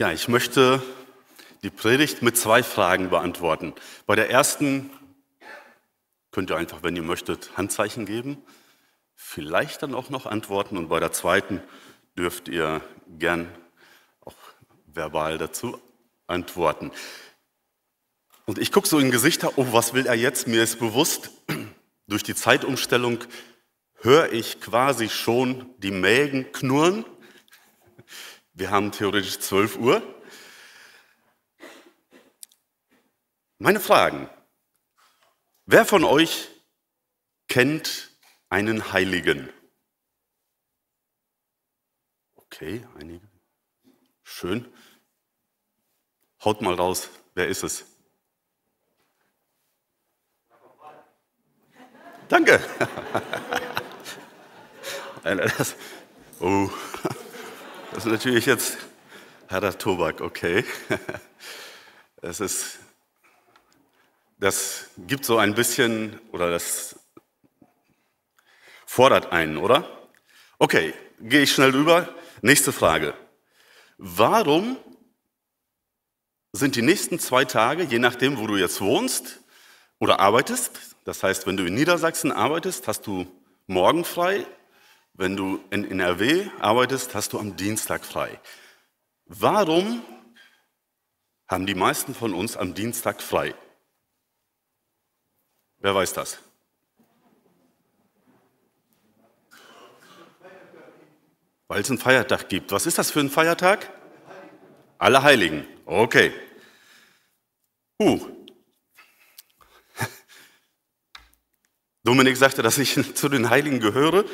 Ja, ich möchte die Predigt mit zwei Fragen beantworten. Bei der ersten könnt ihr einfach, wenn ihr möchtet, Handzeichen geben, vielleicht dann auch noch antworten. Und bei der zweiten dürft ihr gern auch verbal dazu antworten. Und ich gucke so in Gesichter, oh, was will er jetzt? Mir ist bewusst, durch die Zeitumstellung höre ich quasi schon die Mägen knurren wir haben theoretisch 12 Uhr. Meine Fragen. Wer von euch kennt einen Heiligen? Okay, einige. Schön. Haut mal raus, wer ist es? Danke. oh. Das ist natürlich jetzt harter Tobak, okay. Es ist, das gibt so ein bisschen, oder das fordert einen, oder? Okay, gehe ich schnell rüber. Nächste Frage. Warum sind die nächsten zwei Tage, je nachdem, wo du jetzt wohnst oder arbeitest, das heißt, wenn du in Niedersachsen arbeitest, hast du morgen frei, wenn du in NRW arbeitest, hast du am Dienstag frei. Warum haben die meisten von uns am Dienstag frei? Wer weiß das? Weil es einen Feiertag gibt. Was ist das für ein Feiertag? Alle Heiligen. Okay. Puh. Dominik sagte, dass ich zu den Heiligen gehöre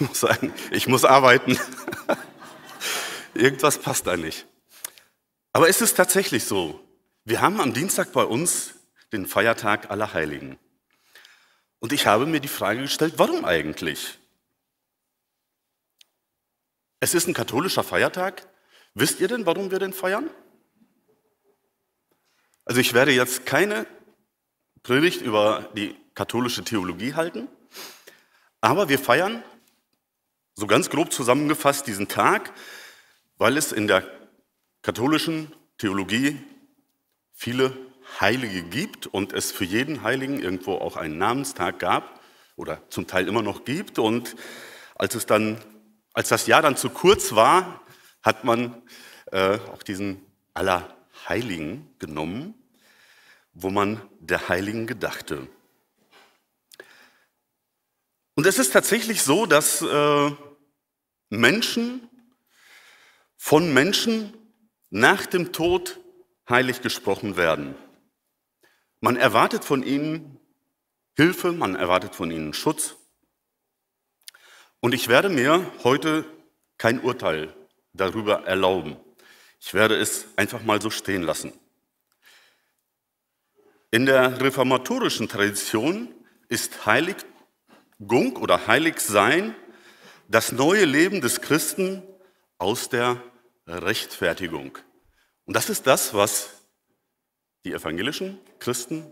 muss sagen, ich muss arbeiten. Irgendwas passt da nicht. Aber es ist tatsächlich so. Wir haben am Dienstag bei uns den Feiertag aller Heiligen. Und ich habe mir die Frage gestellt, warum eigentlich? Es ist ein katholischer Feiertag. Wisst ihr denn, warum wir den feiern? Also ich werde jetzt keine Predigt über die katholische Theologie halten, aber wir feiern so ganz grob zusammengefasst diesen Tag, weil es in der katholischen Theologie viele Heilige gibt und es für jeden Heiligen irgendwo auch einen Namenstag gab oder zum Teil immer noch gibt. Und als, es dann, als das Jahr dann zu kurz war, hat man äh, auch diesen Allerheiligen genommen, wo man der Heiligen gedachte. Und es ist tatsächlich so, dass äh, Menschen von Menschen nach dem Tod heilig gesprochen werden. Man erwartet von ihnen Hilfe, man erwartet von ihnen Schutz. Und ich werde mir heute kein Urteil darüber erlauben. Ich werde es einfach mal so stehen lassen. In der reformatorischen Tradition ist Heilig Gung oder Heiligsein das neue Leben des Christen aus der Rechtfertigung. Und das ist das, was die evangelischen Christen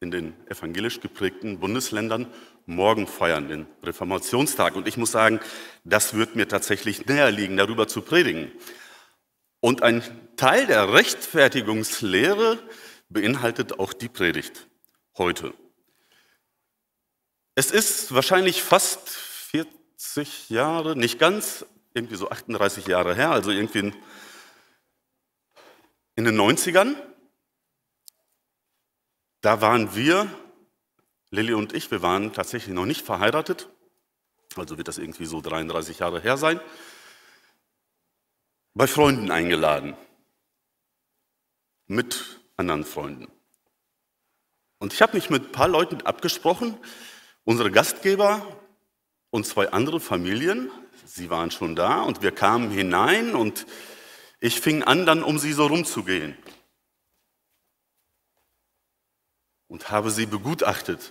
in den evangelisch geprägten Bundesländern morgen feiern, den Reformationstag. Und ich muss sagen, das wird mir tatsächlich näher liegen, darüber zu predigen. Und ein Teil der Rechtfertigungslehre beinhaltet auch die Predigt heute. Es ist wahrscheinlich fast 40 Jahre, nicht ganz, irgendwie so 38 Jahre her, also irgendwie in, den 90ern. Da waren wir, Lilly und ich, wir waren tatsächlich noch nicht verheiratet, also wird das irgendwie so 33 Jahre her sein, bei Freunden eingeladen, mit anderen Freunden. Und ich habe mich mit ein paar Leuten abgesprochen, Unsere Gastgeber und zwei andere Familien, sie waren schon da und wir kamen hinein und ich fing an, dann um sie so rumzugehen und habe sie begutachtet.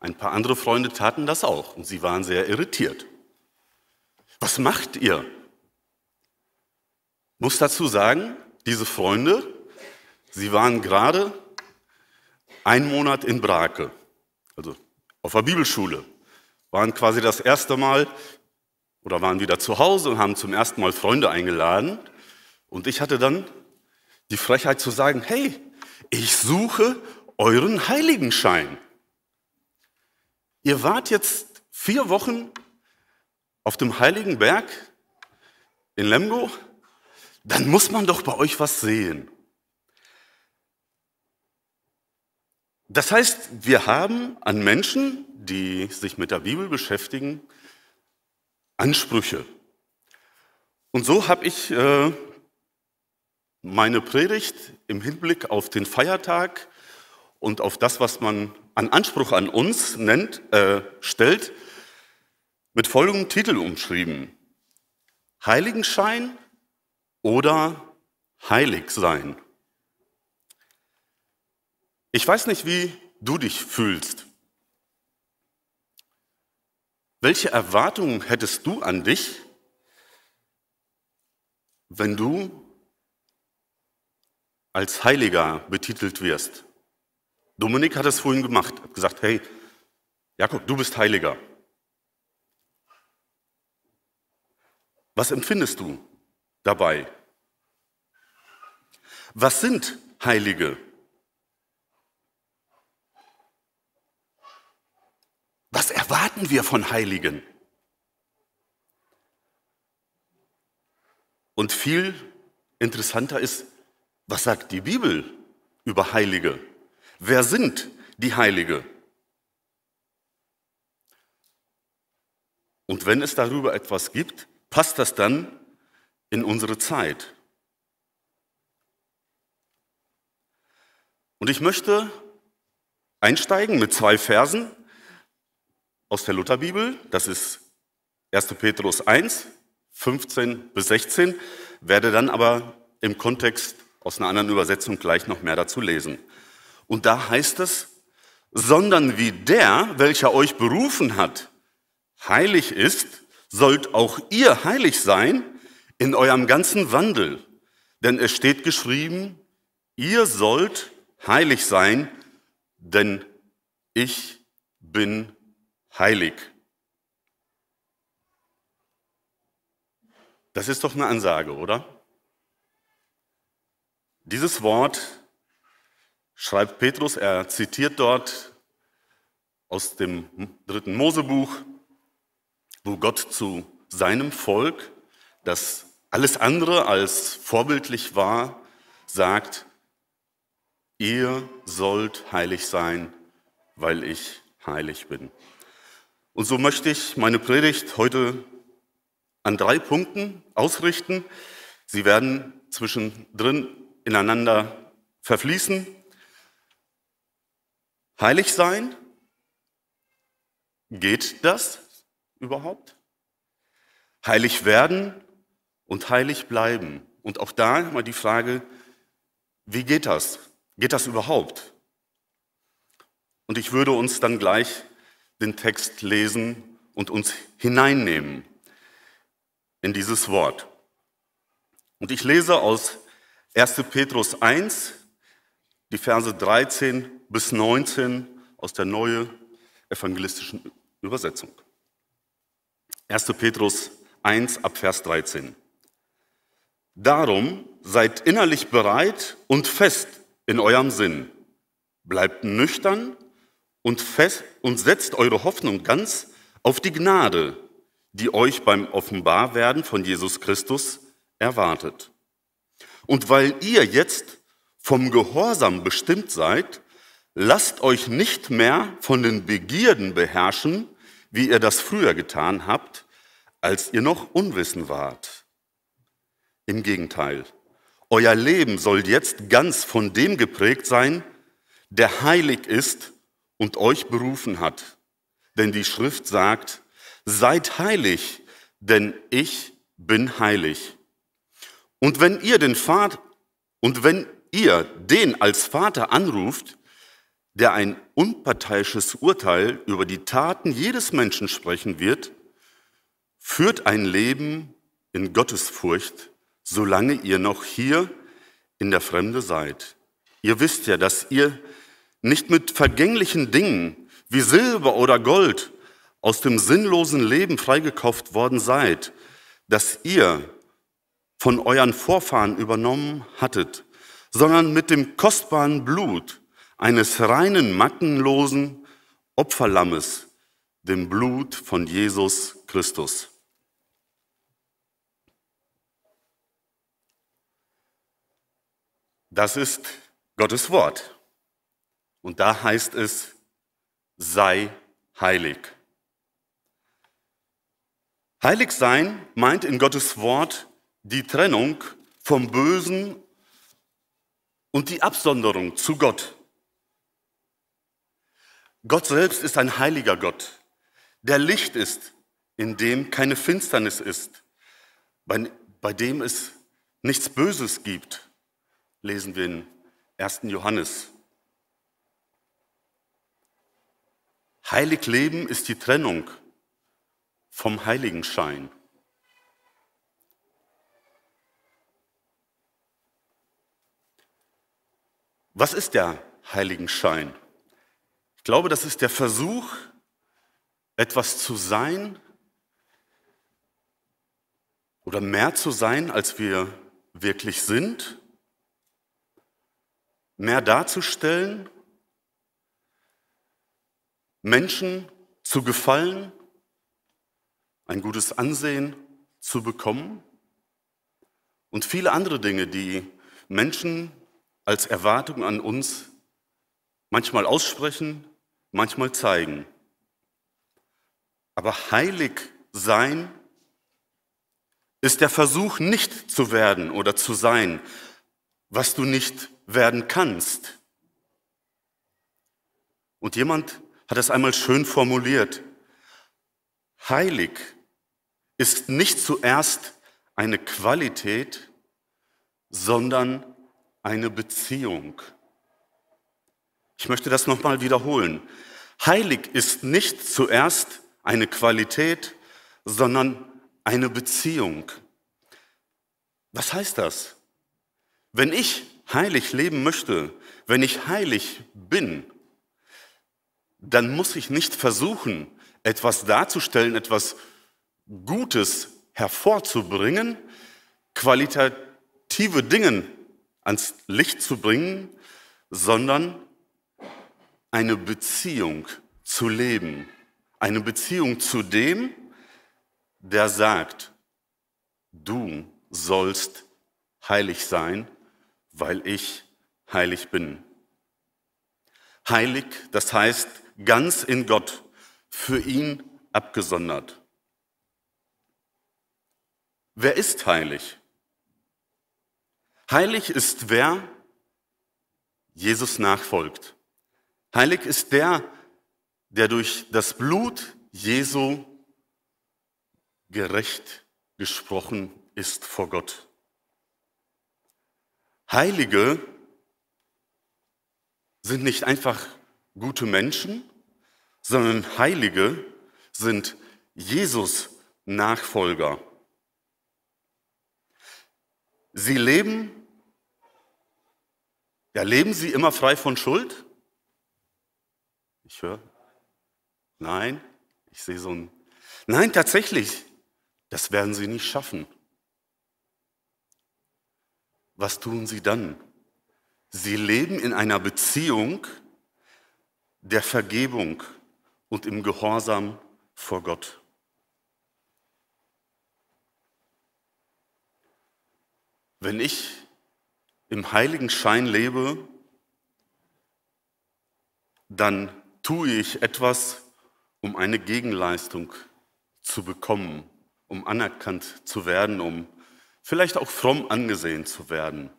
Ein paar andere Freunde taten das auch und sie waren sehr irritiert. Was macht ihr? Muss dazu sagen, diese Freunde, sie waren gerade einen Monat in Brake, also auf der Bibelschule, waren quasi das erste Mal oder waren wieder zu Hause und haben zum ersten Mal Freunde eingeladen. Und ich hatte dann die Frechheit zu sagen, hey, ich suche euren Heiligenschein. Ihr wart jetzt vier Wochen auf dem Heiligen Berg in Lemgo, dann muss man doch bei euch was sehen. Das heißt, wir haben an Menschen, die sich mit der Bibel beschäftigen, Ansprüche. Und so habe ich äh, meine Predigt im Hinblick auf den Feiertag und auf das, was man an Anspruch an uns nennt, äh, stellt, mit folgendem Titel umschrieben. Heiligenschein oder Heiligsein. sein. Ich weiß nicht, wie du dich fühlst. Welche Erwartungen hättest du an dich, wenn du als Heiliger betitelt wirst? Dominik hat es vorhin gemacht, hat gesagt, hey, Jakob, du bist Heiliger. Was empfindest du dabei? Was sind Heilige? Was erwarten wir von Heiligen? Und viel interessanter ist, was sagt die Bibel über Heilige? Wer sind die Heilige? Und wenn es darüber etwas gibt, passt das dann in unsere Zeit. Und ich möchte einsteigen mit zwei Versen, aus der Lutherbibel, das ist 1. Petrus 1, 15 bis 16, werde dann aber im Kontext aus einer anderen Übersetzung gleich noch mehr dazu lesen. Und da heißt es, sondern wie der, welcher euch berufen hat, heilig ist, sollt auch ihr heilig sein in eurem ganzen Wandel. Denn es steht geschrieben, ihr sollt heilig sein, denn ich bin heilig. Das ist doch eine Ansage, oder? Dieses Wort schreibt Petrus, er zitiert dort aus dem dritten Mosebuch, wo Gott zu seinem Volk, das alles andere als vorbildlich war, sagt, ihr sollt heilig sein, weil ich heilig bin. Und so möchte ich meine Predigt heute an drei Punkten ausrichten. Sie werden zwischendrin ineinander verfließen. Heilig sein, geht das überhaupt? Heilig werden und heilig bleiben. Und auch da mal die Frage, wie geht das? Geht das überhaupt? Und ich würde uns dann gleich den Text lesen und uns hineinnehmen in dieses Wort. Und ich lese aus 1. Petrus 1, die Verse 13 bis 19 aus der neuen evangelistischen Übersetzung. 1. Petrus 1 ab Vers 13. Darum seid innerlich bereit und fest in eurem Sinn. Bleibt nüchtern und, fest, und setzt eure Hoffnung ganz auf die Gnade, die euch beim Offenbarwerden von Jesus Christus erwartet. Und weil ihr jetzt vom Gehorsam bestimmt seid, lasst euch nicht mehr von den Begierden beherrschen, wie ihr das früher getan habt, als ihr noch unwissen wart. Im Gegenteil, euer Leben soll jetzt ganz von dem geprägt sein, der heilig ist und euch berufen hat. Denn die Schrift sagt, seid heilig, denn ich bin heilig. Und wenn ihr den Vater, und wenn ihr den als Vater anruft, der ein unparteiisches Urteil über die Taten jedes Menschen sprechen wird, führt ein Leben in Gottesfurcht, solange ihr noch hier in der Fremde seid. Ihr wisst ja, dass ihr nicht mit vergänglichen Dingen wie Silber oder Gold aus dem sinnlosen Leben freigekauft worden seid, das ihr von euren Vorfahren übernommen hattet, sondern mit dem kostbaren Blut eines reinen, mattenlosen Opferlammes, dem Blut von Jesus Christus. Das ist Gottes Wort. Und da heißt es, sei heilig. Heilig sein meint in Gottes Wort die Trennung vom Bösen und die Absonderung zu Gott. Gott selbst ist ein heiliger Gott, der Licht ist, in dem keine Finsternis ist, bei, bei dem es nichts Böses gibt, lesen wir in 1. Johannes Heilig leben ist die Trennung vom Heiligenschein. Was ist der Heiligenschein? Ich glaube, das ist der Versuch, etwas zu sein oder mehr zu sein, als wir wirklich sind, mehr darzustellen Menschen zu gefallen, ein gutes Ansehen zu bekommen und viele andere Dinge, die Menschen als Erwartung an uns manchmal aussprechen, manchmal zeigen. Aber heilig sein ist der Versuch, nicht zu werden oder zu sein, was du nicht werden kannst. Und jemand, hat es einmal schön formuliert. Heilig ist nicht zuerst eine Qualität, sondern eine Beziehung. Ich möchte das nochmal wiederholen. Heilig ist nicht zuerst eine Qualität, sondern eine Beziehung. Was heißt das? Wenn ich heilig leben möchte, wenn ich heilig bin, dann muss ich nicht versuchen, etwas darzustellen, etwas Gutes hervorzubringen, qualitative Dinge ans Licht zu bringen, sondern eine Beziehung zu leben, eine Beziehung zu dem, der sagt, du sollst heilig sein, weil ich heilig bin. Heilig, das heißt, ganz in Gott, für ihn abgesondert. Wer ist heilig? Heilig ist wer Jesus nachfolgt. Heilig ist der, der durch das Blut Jesu gerecht gesprochen ist vor Gott. Heilige sind nicht einfach gute Menschen, sondern Heilige sind Jesus Nachfolger. Sie leben, ja, leben sie immer frei von Schuld? Ich höre. Nein, ich sehe so ein. Nein, tatsächlich, das werden sie nicht schaffen. Was tun sie dann? Sie leben in einer Beziehung der Vergebung und im Gehorsam vor Gott. Wenn ich im heiligen Schein lebe, dann tue ich etwas, um eine Gegenleistung zu bekommen, um anerkannt zu werden, um vielleicht auch fromm angesehen zu werden.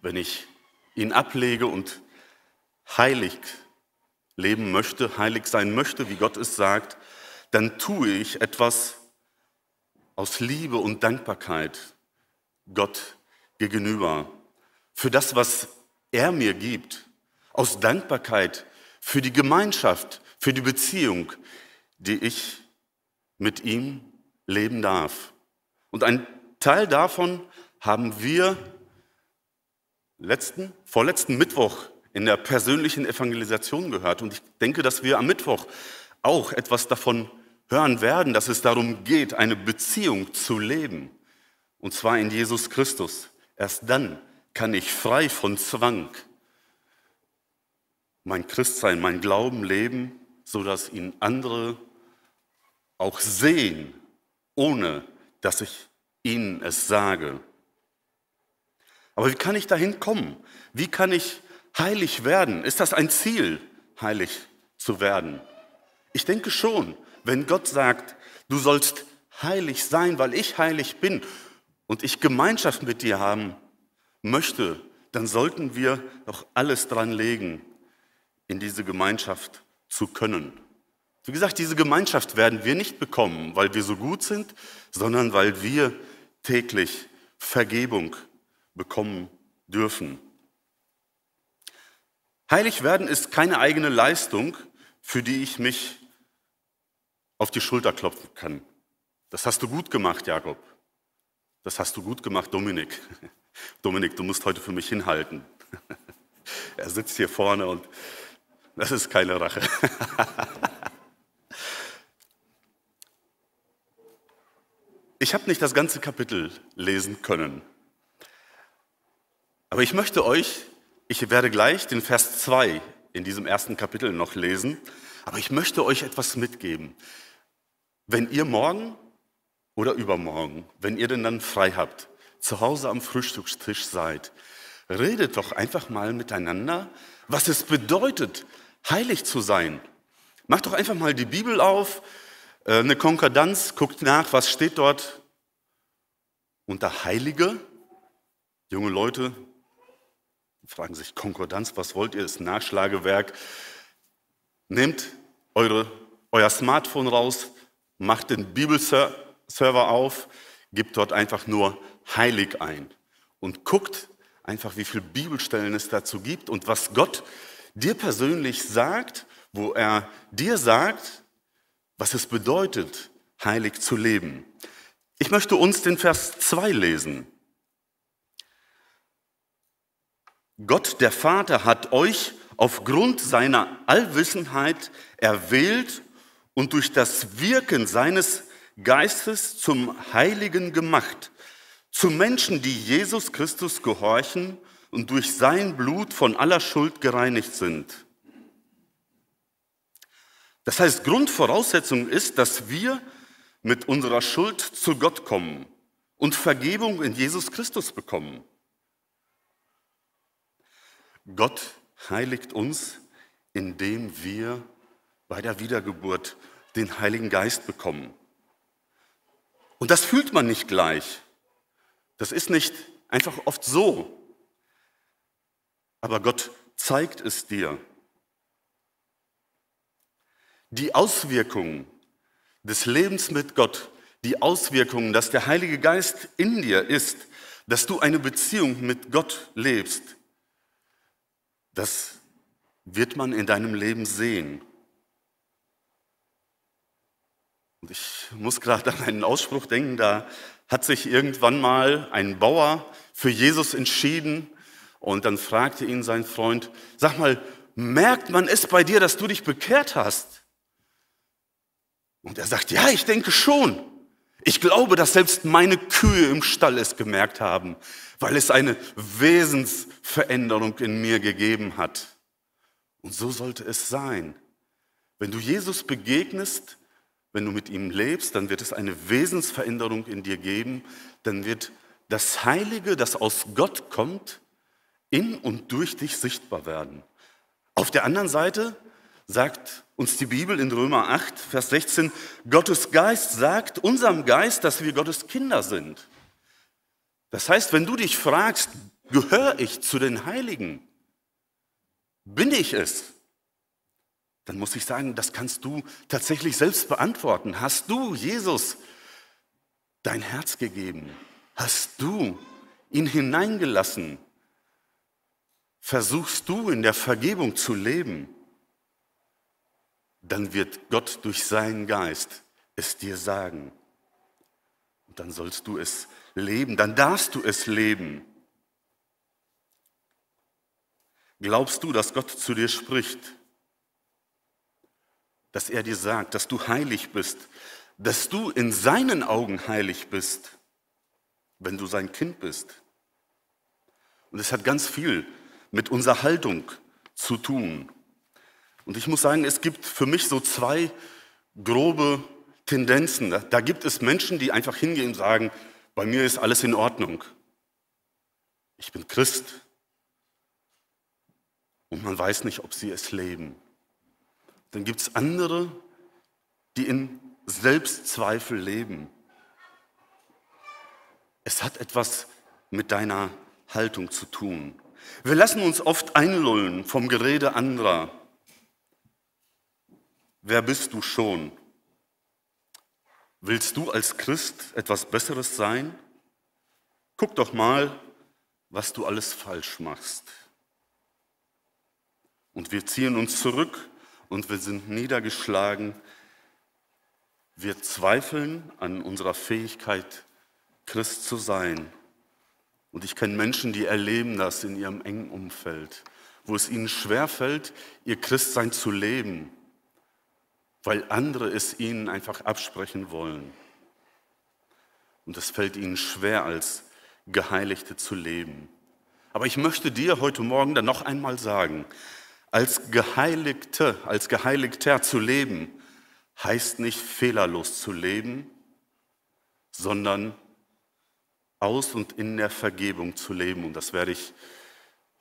Wenn ich ihn ablege und heilig leben möchte, heilig sein möchte, wie Gott es sagt, dann tue ich etwas aus Liebe und Dankbarkeit Gott gegenüber, für das, was er mir gibt, aus Dankbarkeit für die Gemeinschaft, für die Beziehung, die ich mit ihm leben darf. Und ein Teil davon haben wir letzten, vorletzten Mittwoch in der persönlichen Evangelisation gehört. Und ich denke, dass wir am Mittwoch auch etwas davon hören werden, dass es darum geht, eine Beziehung zu leben. Und zwar in Jesus Christus. Erst dann kann ich frei von Zwang mein Christsein, mein Glauben leben, sodass ihn andere auch sehen, ohne dass ich ihnen es sage. Aber wie kann ich dahin kommen? Wie kann ich heilig werden? Ist das ein Ziel, heilig zu werden? Ich denke schon, wenn Gott sagt, du sollst heilig sein, weil ich heilig bin und ich Gemeinschaft mit dir haben möchte, dann sollten wir doch alles dran legen, in diese Gemeinschaft zu können. Wie gesagt, diese Gemeinschaft werden wir nicht bekommen, weil wir so gut sind, sondern weil wir täglich Vergebung bekommen dürfen. Heilig werden ist keine eigene Leistung, für die ich mich auf die Schulter klopfen kann. Das hast du gut gemacht, Jakob. Das hast du gut gemacht, Dominik. Dominik, du musst heute für mich hinhalten. Er sitzt hier vorne und das ist keine Rache. Ich habe nicht das ganze Kapitel lesen können. Aber ich möchte euch ich werde gleich den Vers 2 in diesem ersten Kapitel noch lesen, aber ich möchte euch etwas mitgeben. Wenn ihr morgen oder übermorgen, wenn ihr denn dann frei habt, zu Hause am Frühstückstisch seid, redet doch einfach mal miteinander, was es bedeutet, heilig zu sein. Macht doch einfach mal die Bibel auf, äh, eine Konkordanz, guckt nach, was steht dort unter Heilige. Junge Leute, fragen sich, Konkordanz, was wollt ihr? das Nachschlagewerk. Nehmt eure, euer Smartphone raus, macht den Bibelserver auf, gebt dort einfach nur heilig ein und guckt einfach, wie viele Bibelstellen es dazu gibt und was Gott dir persönlich sagt, wo er dir sagt, was es bedeutet, heilig zu leben. Ich möchte uns den Vers 2 lesen. Gott der Vater hat euch aufgrund seiner Allwissenheit erwählt und durch das Wirken seines Geistes zum Heiligen gemacht, zu Menschen, die Jesus Christus gehorchen und durch sein Blut von aller Schuld gereinigt sind. Das heißt, Grundvoraussetzung ist, dass wir mit unserer Schuld zu Gott kommen und Vergebung in Jesus Christus bekommen. Gott heiligt uns, indem wir bei der Wiedergeburt den Heiligen Geist bekommen. Und das fühlt man nicht gleich. Das ist nicht einfach oft so. Aber Gott zeigt es dir. Die Auswirkungen des Lebens mit Gott, die Auswirkungen, dass der Heilige Geist in dir ist, dass du eine Beziehung mit Gott lebst, das wird man in deinem Leben sehen. Und ich muss gerade an einen Ausspruch denken, da hat sich irgendwann mal ein Bauer für Jesus entschieden und dann fragte ihn sein Freund, sag mal, merkt man es bei dir, dass du dich bekehrt hast? Und er sagt, ja, ich denke schon. Ich glaube, dass selbst meine Kühe im Stall es gemerkt haben, weil es eine Wesensveränderung in mir gegeben hat. Und so sollte es sein. Wenn du Jesus begegnest, wenn du mit ihm lebst, dann wird es eine Wesensveränderung in dir geben. Dann wird das Heilige, das aus Gott kommt, in und durch dich sichtbar werden. Auf der anderen Seite sagt uns die Bibel in Römer 8, Vers 16, Gottes Geist sagt unserem Geist, dass wir Gottes Kinder sind. Das heißt, wenn du dich fragst, gehöre ich zu den Heiligen? Bin ich es? Dann muss ich sagen, das kannst du tatsächlich selbst beantworten. Hast du Jesus dein Herz gegeben? Hast du ihn hineingelassen? Versuchst du in der Vergebung zu leben? dann wird Gott durch seinen Geist es dir sagen. Und dann sollst du es leben, dann darfst du es leben. Glaubst du, dass Gott zu dir spricht? Dass er dir sagt, dass du heilig bist, dass du in seinen Augen heilig bist, wenn du sein Kind bist? Und es hat ganz viel mit unserer Haltung zu tun. Und ich muss sagen, es gibt für mich so zwei grobe Tendenzen. Da gibt es Menschen, die einfach hingehen und sagen, bei mir ist alles in Ordnung. Ich bin Christ. Und man weiß nicht, ob sie es leben. Dann gibt es andere, die in Selbstzweifel leben. Es hat etwas mit deiner Haltung zu tun. Wir lassen uns oft einlullen vom Gerede anderer. Wer bist du schon? Willst du als Christ etwas Besseres sein? Guck doch mal, was du alles falsch machst. Und wir ziehen uns zurück und wir sind niedergeschlagen. Wir zweifeln an unserer Fähigkeit, Christ zu sein. Und ich kenne Menschen, die erleben das in ihrem engen Umfeld, wo es ihnen schwerfällt, ihr Christsein zu leben weil andere es ihnen einfach absprechen wollen. Und es fällt ihnen schwer, als Geheiligte zu leben. Aber ich möchte dir heute Morgen dann noch einmal sagen, als Geheiligte, als Geheiligter zu leben, heißt nicht fehlerlos zu leben, sondern aus und in der Vergebung zu leben. Und das werde ich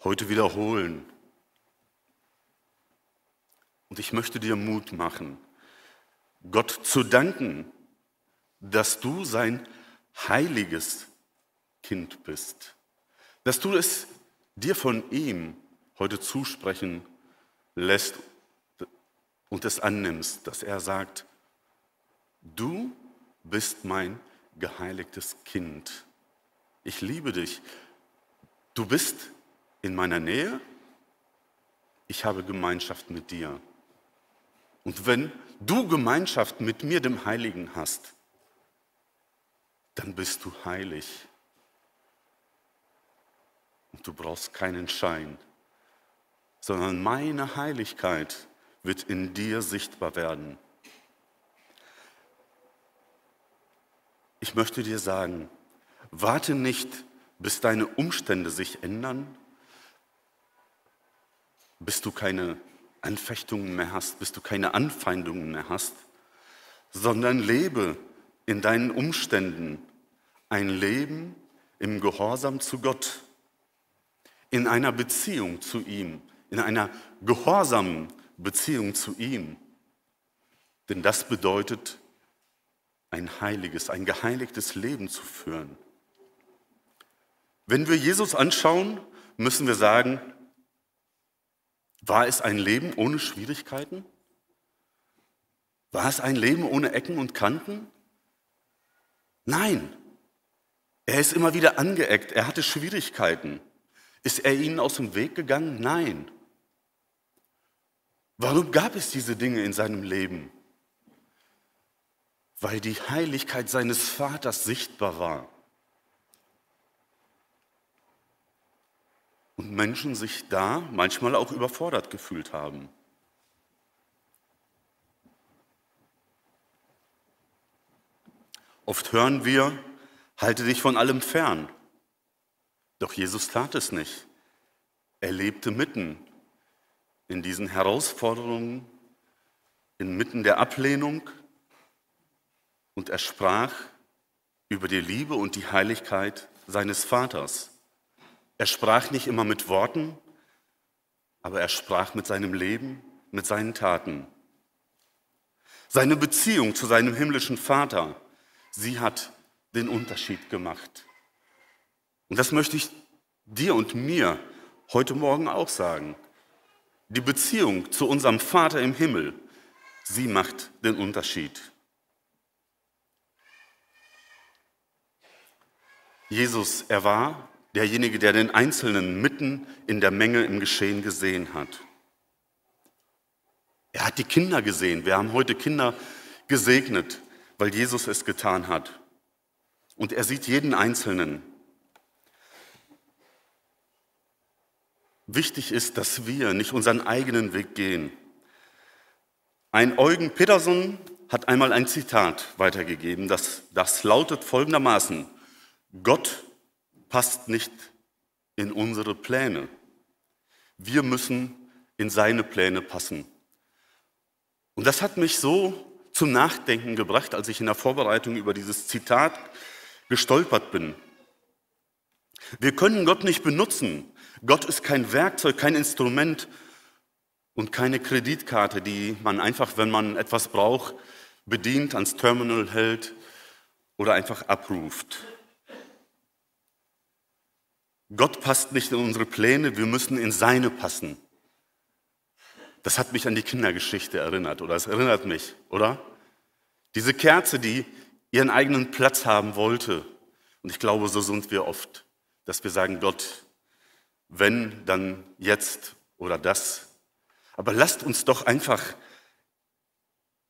heute wiederholen. Und ich möchte dir Mut machen, Gott zu danken, dass du sein heiliges Kind bist, dass du es dir von ihm heute zusprechen lässt und es annimmst, dass er sagt, du bist mein geheiligtes Kind. Ich liebe dich. Du bist in meiner Nähe. Ich habe Gemeinschaft mit dir. Und wenn du Gemeinschaft mit mir, dem Heiligen, hast, dann bist du heilig. Und du brauchst keinen Schein, sondern meine Heiligkeit wird in dir sichtbar werden. Ich möchte dir sagen, warte nicht, bis deine Umstände sich ändern, bis du keine Anfechtungen mehr hast, bis du keine Anfeindungen mehr hast, sondern lebe in deinen Umständen ein Leben im Gehorsam zu Gott, in einer Beziehung zu ihm, in einer gehorsamen Beziehung zu ihm. Denn das bedeutet, ein heiliges, ein geheiligtes Leben zu führen. Wenn wir Jesus anschauen, müssen wir sagen, war es ein Leben ohne Schwierigkeiten? War es ein Leben ohne Ecken und Kanten? Nein. Er ist immer wieder angeeckt. Er hatte Schwierigkeiten. Ist er ihnen aus dem Weg gegangen? Nein. Warum gab es diese Dinge in seinem Leben? Weil die Heiligkeit seines Vaters sichtbar war. und Menschen sich da manchmal auch überfordert gefühlt haben. Oft hören wir, halte dich von allem fern. Doch Jesus tat es nicht. Er lebte mitten in diesen Herausforderungen, inmitten der Ablehnung und er sprach über die Liebe und die Heiligkeit seines Vaters. Er sprach nicht immer mit Worten, aber er sprach mit seinem Leben, mit seinen Taten. Seine Beziehung zu seinem himmlischen Vater, sie hat den Unterschied gemacht. Und das möchte ich dir und mir heute Morgen auch sagen. Die Beziehung zu unserem Vater im Himmel, sie macht den Unterschied. Jesus, er war derjenige, der den Einzelnen mitten in der Menge im Geschehen gesehen hat. Er hat die Kinder gesehen. Wir haben heute Kinder gesegnet, weil Jesus es getan hat. Und er sieht jeden Einzelnen. Wichtig ist, dass wir nicht unseren eigenen Weg gehen. Ein Eugen Peterson hat einmal ein Zitat weitergegeben, das, das lautet folgendermaßen, Gott passt nicht in unsere Pläne. Wir müssen in seine Pläne passen. Und das hat mich so zum Nachdenken gebracht, als ich in der Vorbereitung über dieses Zitat gestolpert bin. Wir können Gott nicht benutzen. Gott ist kein Werkzeug, kein Instrument und keine Kreditkarte, die man einfach, wenn man etwas braucht, bedient, ans Terminal hält oder einfach abruft. Gott passt nicht in unsere Pläne, wir müssen in seine passen. Das hat mich an die Kindergeschichte erinnert oder es erinnert mich, oder? Diese Kerze, die ihren eigenen Platz haben wollte. Und ich glaube, so sind wir oft, dass wir sagen, Gott, wenn, dann jetzt oder das. Aber lasst uns doch einfach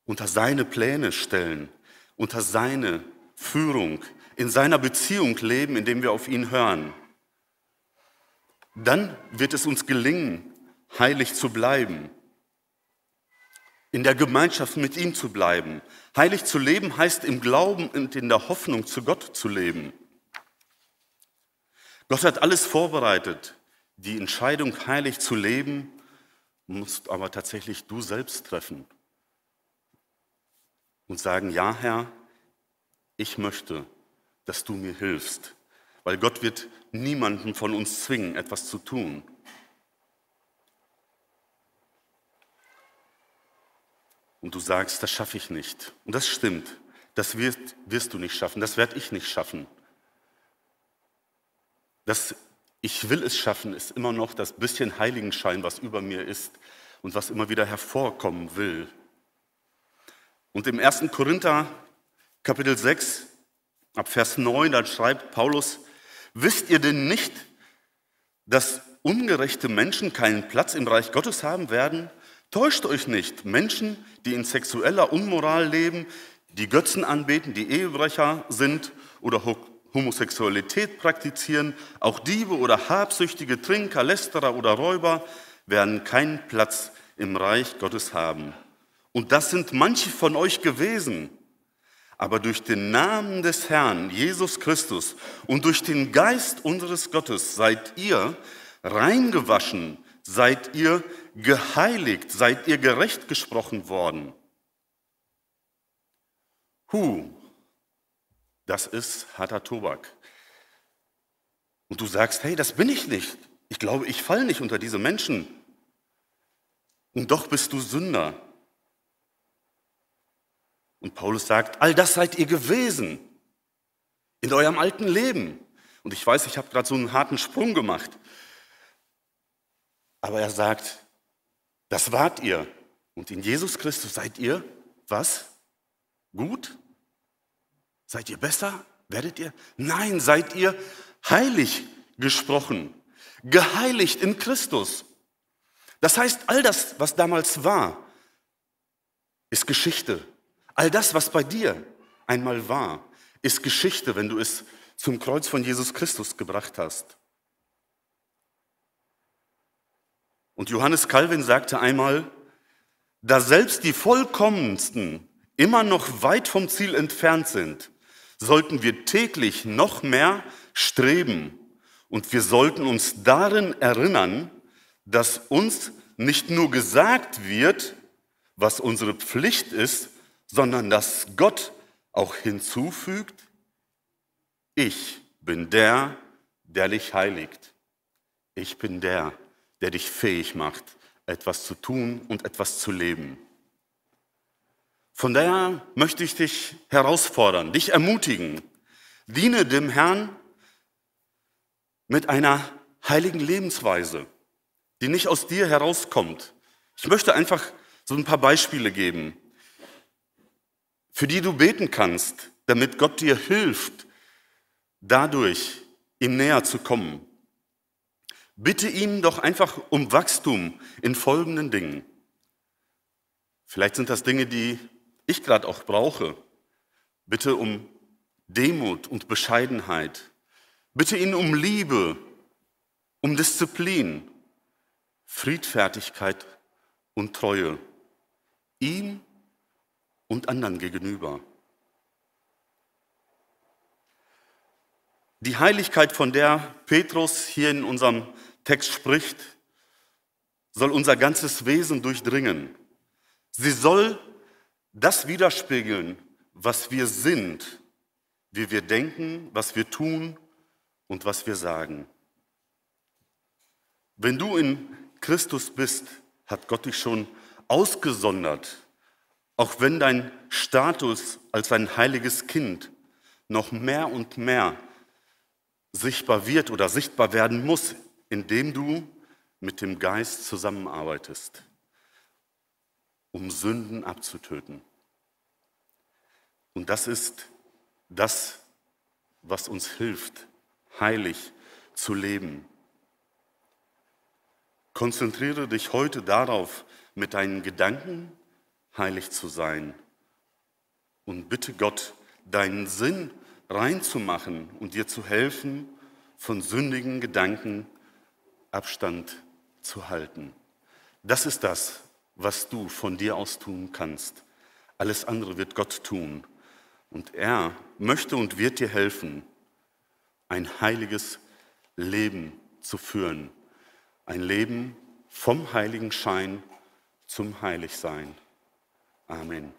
unter seine Pläne stellen, unter seine Führung, in seiner Beziehung leben, indem wir auf ihn hören dann wird es uns gelingen, heilig zu bleiben, in der Gemeinschaft mit ihm zu bleiben. Heilig zu leben heißt im Glauben und in der Hoffnung zu Gott zu leben. Gott hat alles vorbereitet. Die Entscheidung, heilig zu leben, musst aber tatsächlich du selbst treffen und sagen, ja Herr, ich möchte, dass du mir hilfst, weil Gott wird niemanden von uns zwingen, etwas zu tun. Und du sagst, das schaffe ich nicht. Und das stimmt. Das wirst, wirst du nicht schaffen. Das werde ich nicht schaffen. Das Ich will es schaffen ist immer noch das bisschen Heiligenschein, was über mir ist und was immer wieder hervorkommen will. Und im 1. Korinther Kapitel 6, ab Vers 9, dann schreibt Paulus, Wisst ihr denn nicht, dass ungerechte Menschen keinen Platz im Reich Gottes haben werden? Täuscht euch nicht, Menschen, die in sexueller Unmoral leben, die Götzen anbeten, die Ehebrecher sind oder Homosexualität praktizieren, auch Diebe oder Habsüchtige, Trinker, Lästerer oder Räuber werden keinen Platz im Reich Gottes haben. Und das sind manche von euch gewesen. Aber durch den Namen des Herrn Jesus Christus und durch den Geist unseres Gottes seid ihr reingewaschen, seid ihr geheiligt, seid ihr gerecht gesprochen worden. Huh, das ist harter Tobak. Und du sagst, hey, das bin ich nicht. Ich glaube, ich falle nicht unter diese Menschen. Und doch bist du Sünder. Und Paulus sagt, all das seid ihr gewesen in eurem alten Leben. Und ich weiß, ich habe gerade so einen harten Sprung gemacht. Aber er sagt, das wart ihr. Und in Jesus Christus seid ihr was? Gut? Seid ihr besser? Werdet ihr? Nein, seid ihr heilig gesprochen, geheiligt in Christus. Das heißt, all das, was damals war, ist Geschichte. All das, was bei dir einmal war, ist Geschichte, wenn du es zum Kreuz von Jesus Christus gebracht hast. Und Johannes Calvin sagte einmal, da selbst die vollkommensten immer noch weit vom Ziel entfernt sind, sollten wir täglich noch mehr streben und wir sollten uns darin erinnern, dass uns nicht nur gesagt wird, was unsere Pflicht ist, sondern dass Gott auch hinzufügt, ich bin der, der dich heiligt. Ich bin der, der dich fähig macht, etwas zu tun und etwas zu leben. Von daher möchte ich dich herausfordern, dich ermutigen. Diene dem Herrn mit einer heiligen Lebensweise, die nicht aus dir herauskommt. Ich möchte einfach so ein paar Beispiele geben für die du beten kannst, damit Gott dir hilft, dadurch ihm näher zu kommen. Bitte ihn doch einfach um Wachstum in folgenden Dingen. Vielleicht sind das Dinge, die ich gerade auch brauche. Bitte um Demut und Bescheidenheit. Bitte ihn um Liebe, um Disziplin, Friedfertigkeit und Treue. Ihm und anderen gegenüber. Die Heiligkeit, von der Petrus hier in unserem Text spricht, soll unser ganzes Wesen durchdringen. Sie soll das widerspiegeln, was wir sind, wie wir denken, was wir tun und was wir sagen. Wenn du in Christus bist, hat Gott dich schon ausgesondert auch wenn dein Status als ein heiliges Kind noch mehr und mehr sichtbar wird oder sichtbar werden muss, indem du mit dem Geist zusammenarbeitest, um Sünden abzutöten. Und das ist das, was uns hilft, heilig zu leben. Konzentriere dich heute darauf, mit deinen Gedanken, heilig zu sein. Und bitte Gott, deinen Sinn reinzumachen und dir zu helfen, von sündigen Gedanken Abstand zu halten. Das ist das, was du von dir aus tun kannst. Alles andere wird Gott tun. Und er möchte und wird dir helfen, ein heiliges Leben zu führen. Ein Leben vom heiligen Schein zum Heiligsein. Amen.